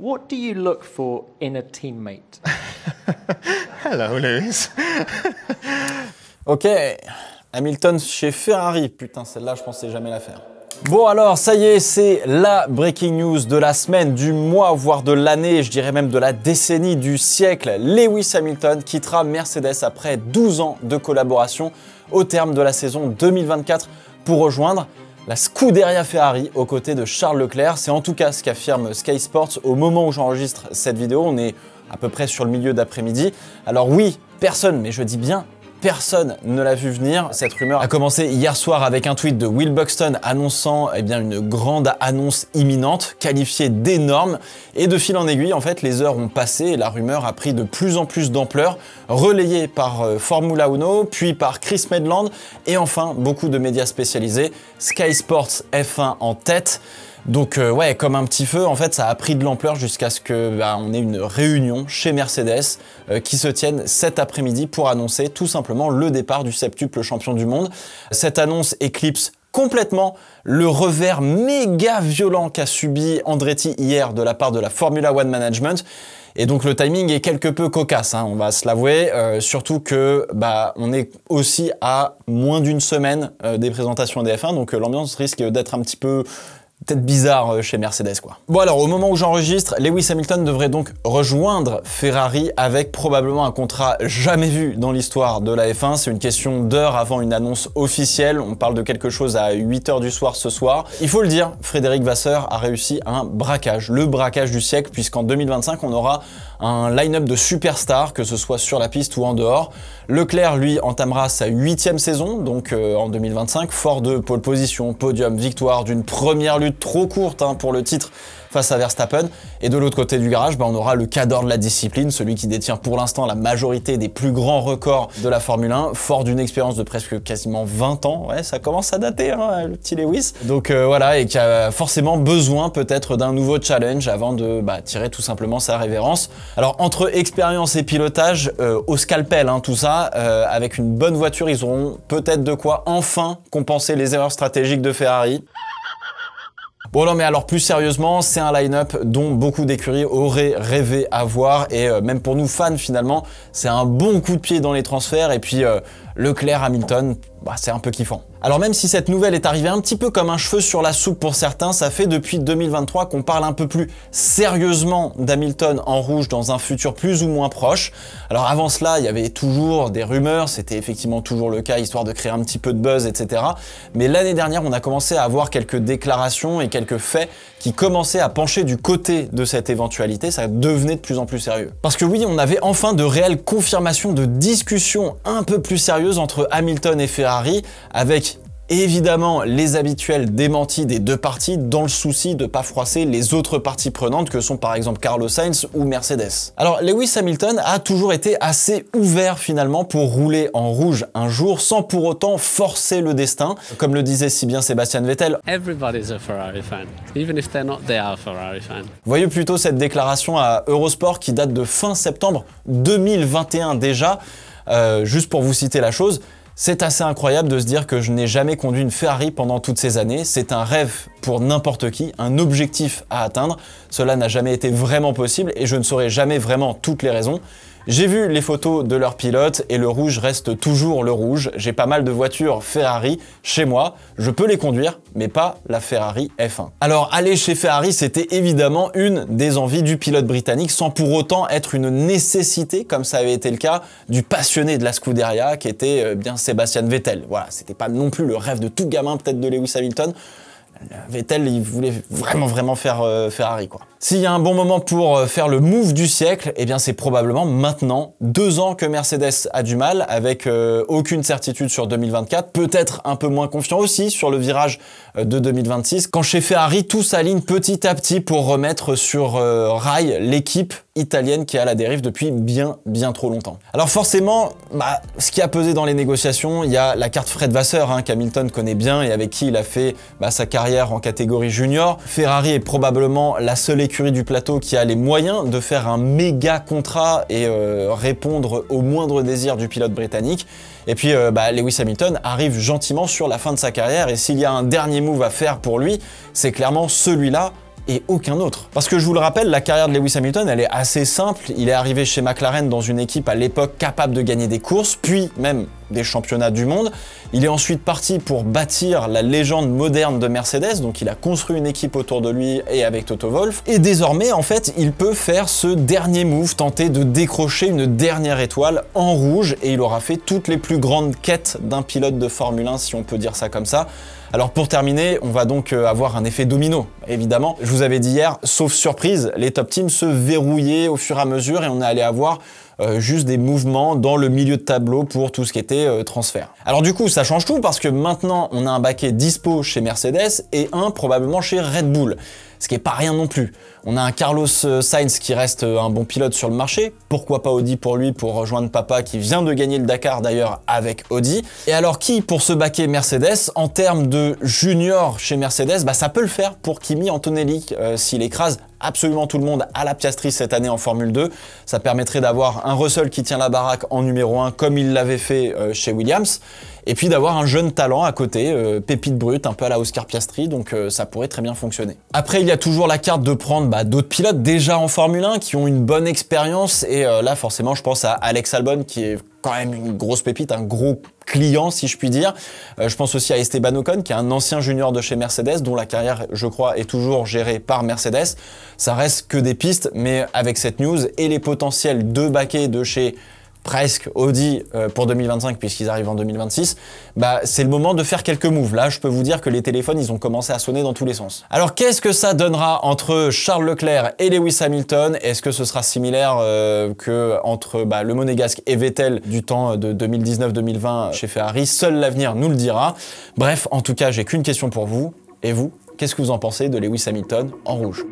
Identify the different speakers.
Speaker 1: What do you look for in a teammate? Hello, Lewis. ok, Hamilton chez Ferrari. Putain, celle-là, je pensais jamais la faire. Bon alors, ça y est, c'est la breaking news de la semaine, du mois, voire de l'année, je dirais même de la décennie, du siècle. Lewis Hamilton quittera Mercedes après 12 ans de collaboration au terme de la saison 2024 pour rejoindre la Scuderia Ferrari aux côtés de Charles Leclerc. C'est en tout cas ce qu'affirme Sky Sports au moment où j'enregistre cette vidéo. On est à peu près sur le milieu d'après-midi. Alors oui, personne, mais je dis bien Personne ne l'a vu venir. Cette rumeur a commencé hier soir avec un tweet de Will Buxton annonçant eh bien, une grande annonce imminente, qualifiée d'énorme. Et de fil en aiguille, en fait, les heures ont passé et la rumeur a pris de plus en plus d'ampleur, relayée par euh, Formula Uno, puis par Chris Medland et enfin beaucoup de médias spécialisés, Sky Sports F1 en tête. Donc euh, ouais, comme un petit feu, en fait, ça a pris de l'ampleur jusqu'à ce que bah, on ait une réunion chez Mercedes euh, qui se tienne cet après-midi pour annoncer tout simplement le départ du septuple champion du monde. Cette annonce éclipse complètement le revers méga violent qu'a subi Andretti hier de la part de la Formula One Management. Et donc le timing est quelque peu cocasse, hein, on va se l'avouer, euh, surtout que bah, on est aussi à moins d'une semaine des présentations df 1 donc l'ambiance risque d'être un petit peu peut-être bizarre euh, chez Mercedes quoi. Bon alors au moment où j'enregistre, Lewis Hamilton devrait donc rejoindre Ferrari avec probablement un contrat jamais vu dans l'histoire de la F1. C'est une question d'heures avant une annonce officielle. On parle de quelque chose à 8h du soir ce soir. Il faut le dire, Frédéric Vasseur a réussi un braquage, le braquage du siècle puisqu'en 2025 on aura un line-up de superstars que ce soit sur la piste ou en dehors. Leclerc lui entamera sa huitième saison donc euh, en 2025, fort de pole position, podium, victoire d'une première lutte trop courte hein, pour le titre face à Verstappen. Et de l'autre côté du garage, bah, on aura le cador de la discipline, celui qui détient pour l'instant la majorité des plus grands records de la Formule 1, fort d'une expérience de presque quasiment 20 ans. Ouais, ça commence à dater, hein, le petit Lewis. Donc euh, voilà, et qui a forcément besoin peut-être d'un nouveau challenge avant de bah, tirer tout simplement sa révérence. Alors entre expérience et pilotage, euh, au scalpel, hein, tout ça, euh, avec une bonne voiture, ils auront peut-être de quoi enfin compenser les erreurs stratégiques de Ferrari. Bon non mais alors plus sérieusement, c'est un line-up dont beaucoup d'écuries auraient rêvé à voir, et euh, même pour nous fans finalement, c'est un bon coup de pied dans les transferts et puis euh, Leclerc, Hamilton, bah, c'est un peu kiffant. Alors même si cette nouvelle est arrivée un petit peu comme un cheveu sur la soupe pour certains, ça fait depuis 2023 qu'on parle un peu plus sérieusement d'Hamilton en rouge dans un futur plus ou moins proche. Alors avant cela, il y avait toujours des rumeurs, c'était effectivement toujours le cas, histoire de créer un petit peu de buzz, etc. Mais l'année dernière, on a commencé à avoir quelques déclarations et quelques faits qui commençaient à pencher du côté de cette éventualité, ça devenait de plus en plus sérieux. Parce que oui, on avait enfin de réelles confirmations de discussions un peu plus sérieuses entre Hamilton et Ferrari, avec évidemment les habituels démentis des deux parties dans le souci de ne pas froisser les autres parties prenantes que sont par exemple Carlos Sainz ou Mercedes. Alors Lewis Hamilton a toujours été assez ouvert finalement pour rouler en rouge un jour sans pour autant forcer le destin, comme le disait si bien Sébastien Vettel. Everybody's a Ferrari fan. Even if they're not, they Ferrari fan. Voyez plutôt cette déclaration à Eurosport qui date de fin septembre 2021 déjà. Euh, juste pour vous citer la chose, c'est assez incroyable de se dire que je n'ai jamais conduit une Ferrari pendant toutes ces années. C'est un rêve pour n'importe qui, un objectif à atteindre. Cela n'a jamais été vraiment possible et je ne saurais jamais vraiment toutes les raisons. J'ai vu les photos de leurs pilotes et le rouge reste toujours le rouge. J'ai pas mal de voitures Ferrari chez moi. Je peux les conduire, mais pas la Ferrari F1. Alors aller chez Ferrari, c'était évidemment une des envies du pilote britannique sans pour autant être une nécessité, comme ça avait été le cas du passionné de la Scuderia qui était euh, bien Sébastien Vettel. Voilà, c'était pas non plus le rêve de tout gamin peut-être de Lewis Hamilton. Vettel, il voulait vraiment vraiment faire euh, Ferrari quoi. S'il y a un bon moment pour euh, faire le move du siècle, eh bien c'est probablement maintenant. Deux ans que Mercedes a du mal, avec euh, aucune certitude sur 2024, peut-être un peu moins confiant aussi sur le virage de 2026. Quand chez Ferrari, tout s'aligne petit à petit pour remettre sur rail l'équipe italienne qui est à la dérive depuis bien, bien trop longtemps. Alors forcément, bah, ce qui a pesé dans les négociations, il y a la carte Fred Vasseur, hein, qu'Hamilton connaît bien et avec qui il a fait bah, sa carrière en catégorie junior. Ferrari est probablement la seule écurie du plateau qui a les moyens de faire un méga contrat et euh, répondre au moindre désir du pilote britannique. Et puis euh, bah, Lewis Hamilton arrive gentiment sur la fin de sa carrière et s'il y a un dernier move à faire pour lui, c'est clairement celui-là et aucun autre. Parce que je vous le rappelle, la carrière de Lewis Hamilton, elle est assez simple. Il est arrivé chez McLaren dans une équipe à l'époque capable de gagner des courses, puis même des championnats du monde. Il est ensuite parti pour bâtir la légende moderne de Mercedes, donc il a construit une équipe autour de lui et avec Toto Wolff. Et désormais, en fait, il peut faire ce dernier move, tenter de décrocher une dernière étoile en rouge, et il aura fait toutes les plus grandes quêtes d'un pilote de Formule 1, si on peut dire ça comme ça. Alors pour terminer, on va donc euh, avoir un effet domino, évidemment. Je vous avais dit hier, sauf surprise, les top teams se verrouillaient au fur et à mesure, et on est allé avoir euh, juste des mouvements dans le milieu de tableau pour tout ce qui était euh, transfert. Alors du coup, ça change tout parce que maintenant, on a un baquet dispo chez Mercedes et un probablement chez Red Bull ce qui n'est pas rien non plus. On a un Carlos euh, Sainz qui reste euh, un bon pilote sur le marché, pourquoi pas Audi pour lui pour rejoindre papa qui vient de gagner le Dakar d'ailleurs avec Audi. Et alors qui pour se baquer Mercedes En termes de junior chez Mercedes, bah ça peut le faire pour Kimi Antonelli euh, s'il écrase absolument tout le monde à la piastrice cette année en Formule 2. Ça permettrait d'avoir un Russell qui tient la baraque en numéro 1 comme il l'avait fait chez Williams et puis d'avoir un jeune talent à côté, euh, pépite brute, un peu à la Oscar Piastri, donc euh, ça pourrait très bien fonctionner. Après, il y a toujours la carte de prendre bah, d'autres pilotes déjà en Formule 1 qui ont une bonne expérience, et euh, là forcément je pense à Alex Albon qui est quand même une grosse pépite, un gros client si je puis dire. je pense aussi à Esteban Ocon qui est un ancien junior de chez Mercedes dont la carrière je crois est toujours gérée par Mercedes. Ça reste que des pistes mais avec cette news et les potentiels de baquets de chez presque Audi euh, pour 2025 puisqu'ils arrivent en 2026, bah c'est le moment de faire quelques moves. Là, je peux vous dire que les téléphones, ils ont commencé à sonner dans tous les sens. Alors qu'est-ce que ça donnera entre Charles Leclerc et Lewis Hamilton Est-ce que ce sera similaire qu'entre euh, que entre bah, le Monégasque et Vettel du temps euh, de 2019-2020 chez Ferrari Seul l'avenir nous le dira. Bref, en tout cas, j'ai qu'une question pour vous. Et vous, qu'est-ce que vous en pensez de Lewis Hamilton en rouge